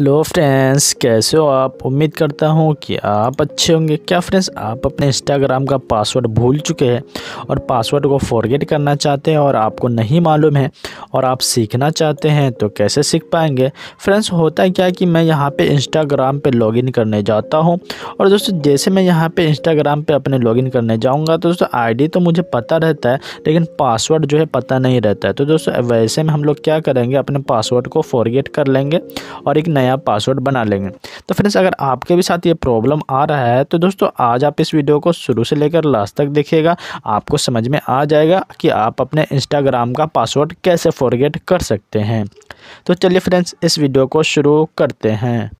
hello friends कैसे हो आप उम्मीद करता हूँ कि आप अच्छे होंगे क्या फ्रेंड्स आप अपने इंस्टाग्राम का पासवर्ड भूल चुके हैं और पासवर्ड को फॉरगेट करना चाहते हैं और आपको नहीं मालूम है और आप सीखना चाहते हैं तो कैसे सीख पाएंगे फ्रेंड्स होता है क्या कि मैं यहाँ पे इंस्टाग्राम पे लॉगिन करने जाता हूँ और दोस्तों जैसे मैं यहाँ पर इंस्टाग्राम पर अपने लॉगिन करने जाऊँगा तो दोस्तों आई तो मुझे पता रहता है लेकिन पासवर्ड जो है पता नहीं रहता है तो दोस्तों वैसे में हम लोग क्या करेंगे अपने पासवर्ड को फॉरगेट कर लेंगे और एक नया नया पासवर्ड बना लेंगे तो फ्रेंड्स अगर आपके भी साथ ये प्रॉब्लम आ रहा है तो दोस्तों आज आप इस वीडियो को शुरू से लेकर लास्ट तक देखिएगा आपको समझ में आ जाएगा कि आप अपने इंस्टाग्राम का पासवर्ड कैसे फॉरगेट कर सकते हैं तो चलिए फ्रेंड्स इस वीडियो को शुरू करते हैं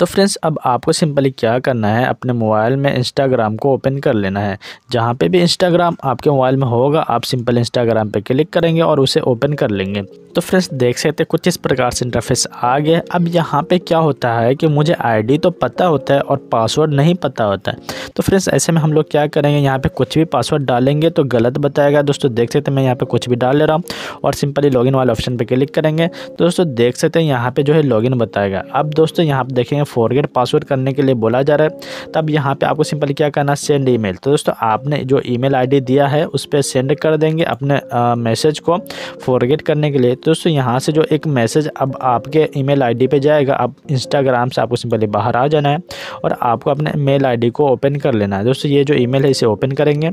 तो फ्रेंड्स अब आपको सिंपली क्या करना है अपने मोबाइल में इंस्टाग्राम को ओपन कर लेना है जहाँ पे भी इंस्टाग्राम आपके मोबाइल में होगा आप सिंपल इंस्टाग्राम पे क्लिक करेंगे और उसे ओपन कर लेंगे तो फ्रेंड्स देख सकते कुछ इस प्रकार से इंटरफेस आ गया अब यहाँ पे क्या होता है कि मुझे आईडी तो पता होता है और पासवर्ड नहीं पता होता है तो फ्रेंड्स ऐसे में हम लोग क्या करेंगे यहाँ पे कुछ भी पासवर्ड डालेंगे तो गलत बताएगा दोस्तों देख सकते मैं यहाँ पे कुछ भी डाल ले रहा हूँ और सिंपली लॉगिन वाले ऑप्शन पर क्लिक करेंगे तो दोस्तों देख सकते हैं यहाँ पर जो है लॉगिन बताएगा अब दोस्तों यहाँ पर देखेंगे फॉरगेट पासवर्ड करने के लिए बोला जा रहा है तब यहाँ पे आपको सिंपल क्या करना है सेंड ईमेल तो दोस्तों आपने जो ईमेल आईडी दिया है उस पर सेंड कर देंगे अपने मैसेज को फॉरगेट करने के लिए तो दोस्तों यहाँ से जो एक मैसेज अब आपके ईमेल आईडी पे जाएगा अब इंस्टाग्राम से आपको सिंपली बाहर आ जाना है और आपको अपने मेल आई को ओपन कर लेना है दोस्तों ये जो ई है इसे ओपन करेंगे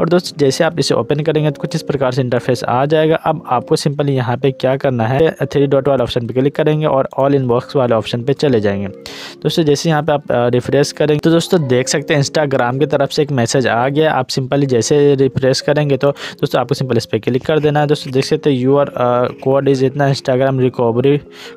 और दोस्त जैसे आप इसे ओपन करेंगे तो कुछ इस प्रकार से इंटरफेस आ जाएगा अब आपको सिंपली यहाँ पे क्या करना है थ्री डॉट वाले ऑप्शन पे क्लिक करेंगे और ऑल इनबॉक्स वाले ऑप्शन पे चले जाएंगे दोस्तों जैसे यहाँ पे आप रिफ्रेश करेंगे तो दोस्तों देख सकते हैं इंस्टाग्राम की तरफ से एक मैसेज आ गया आप सिंपली जैसे रिफ्रेश करेंगे तो दोस्तों आपको सिंपल इस पर क्लिक कर देना है दोस्तों देख सकते हैं यूर कोड इज़ इतना इंस्टाग्राम रिकवरी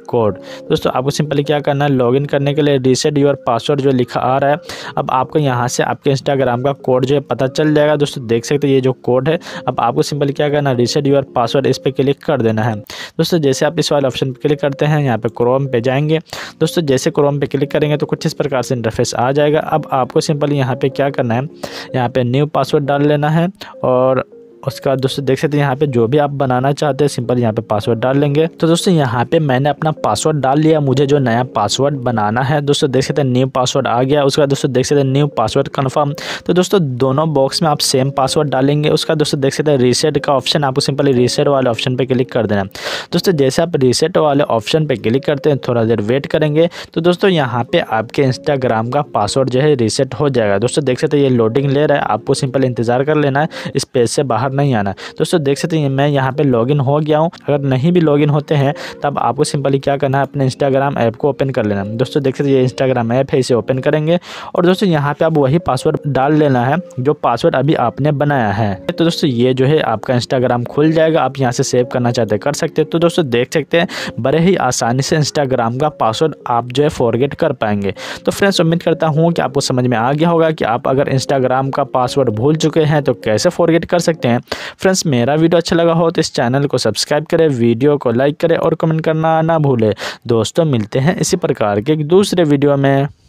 कोड दोस्तों आपको सिंपली क्या करना है इन करने के लिए रिसेट यूर पासवर्ड जो लिखा आ रहा है अब आपको यहाँ से आपके इंस्टाग्राम का कोड जो है पता चल जाएगा दोस्तों दोस्तों देख सकते हैं ये जो कोड है अब आपको सिंपल क्या करना रिसेट यूर पासवर्ड इस पर क्लिक कर देना है दोस्तों जैसे आप इस वाले ऑप्शन पर क्लिक करते हैं यहाँ पर क्रोम पर जाएंगे दोस्तों जैसे क्रोम पर क्लिक करेंगे तो कुछ इस प्रकार से इंटरफेस आ जाएगा अब आपको सिंपल यहाँ पर क्या करना है यहाँ पर न्यू पासवर्ड डाल लेना है और उसके बाद दोस्तों देख सकते हैं यहाँ पे जो भी आप बनाना चाहते हैं सिंपल यहाँ पे पासवर्ड डाल लेंगे तो दोस्तों यहाँ पे मैंने अपना पासवर्ड डाल लिया मुझे जो नया पासवर्ड बनाना है दोस्तों देख सकते हैं न्यू पासवर्ड आ गया उसका दोस्तों देख सकते हैं न्यू पासवर्ड कन्फर्म तो दोस्तों दोनों बॉक्स में आप सेम पासवर्ड डालेंगे उसका दोस्तों देख सकते हैं रीसेट का ऑप्शन आपको सिंपली रीसेट वाले ऑप्शन पर क्लिक कर देना दोस्तों जैसे आप रीसेट वाले ऑप्शन पर क्लिक करते हैं थोड़ा देर वेट करेंगे तो दोस्तों यहाँ पर आपके इंस्टाग्राम का पासवर्ड जो है रीसेट हो जाएगा दोस्तों देख सकते हैं ये लोडिंग ले रहा है आपको सिंपल इंतज़ार कर लेना है इस पेज से बाहर बार नहीं आना दोस्तों देख सकते हैं मैं यहाँ पर लॉगिन हो गया हूँ अगर नहीं भी लॉगिन होते हैं तब आपको सिंपली क्या करना है अपने इंस्टाग्राम ऐप को ओपन कर लेना दोस्तों देख सकते हैं ये इंस्टाग्राम ऐप है इसे ओपन करेंगे और दोस्तों यहाँ पर आप वही पासवर्ड डाल लेना है जो पासवर्ड अभी आपने बनाया है तो दोस्तों ये जो है आपका इंस्टाग्राम खुल जाएगा आप यहाँ से सेव करना चाहते कर सकते हैं तो दोस्तों देख सकते हैं बड़े ही आसानी से इंस्टाग्राम का पासवर्ड आप जो है फॉरगेट कर पाएंगे तो फ्रेंड्स उम्मीद करता हूँ कि आपको समझ में आ गया होगा कि आप अगर इंस्टाग्राम का पासवर्ड भूल चुके हैं तो कैसे फॉरगेट कर सकते हैं फ्रेंड्स मेरा वीडियो अच्छा लगा हो तो इस चैनल को सब्सक्राइब करें वीडियो को लाइक करें और कमेंट करना ना भूलें दोस्तों मिलते हैं इसी प्रकार के एक दूसरे वीडियो में